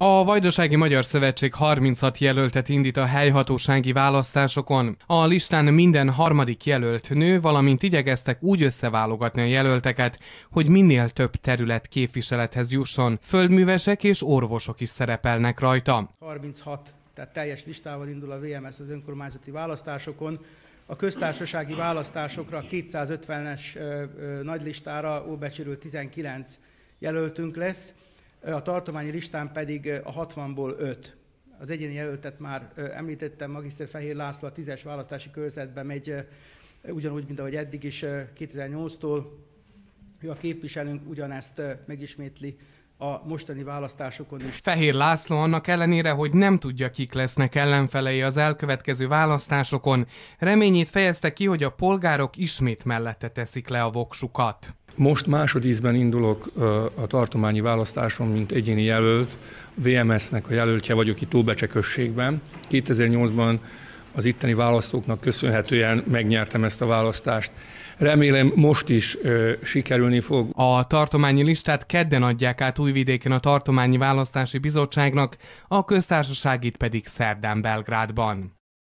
A Vajdasági Magyar Szövetség 36 jelöltet indít a helyhatósági választásokon. A listán minden harmadik jelölt nő, valamint igyekeztek úgy összeválogatni a jelölteket, hogy minél több terület képviselethez jusson. Földművesek és orvosok is szerepelnek rajta. 36, tehát teljes listával indul a VMS e az önkormányzati választásokon. A köztársasági választásokra 250-es nagylistára óbecsülő 19 jelöltünk lesz a tartományi listán pedig a 60-ból 5. Az egyéni jelöltet már említettem, Magiszter Fehér László a 10-es választási körzetben megy, ugyanúgy, mint ahogy eddig is 2008-tól. Ő a képviselőnk ugyanezt megismétli a mostani választásokon is. Fehér László annak ellenére, hogy nem tudja, kik lesznek ellenfelei az elkövetkező választásokon, reményét fejezte ki, hogy a polgárok ismét mellette teszik le a voksukat. Most másodízben indulok a tartományi választáson, mint egyéni jelölt. VMS-nek a jelöltje vagyok itt Tóbecsekösségben. 2008-ban az itteni választóknak köszönhetően megnyertem ezt a választást. Remélem most is ö, sikerülni fog. A tartományi listát kedden adják át Újvidéken a Tartományi Választási Bizottságnak, a köztársaságit pedig szerdán Belgrádban.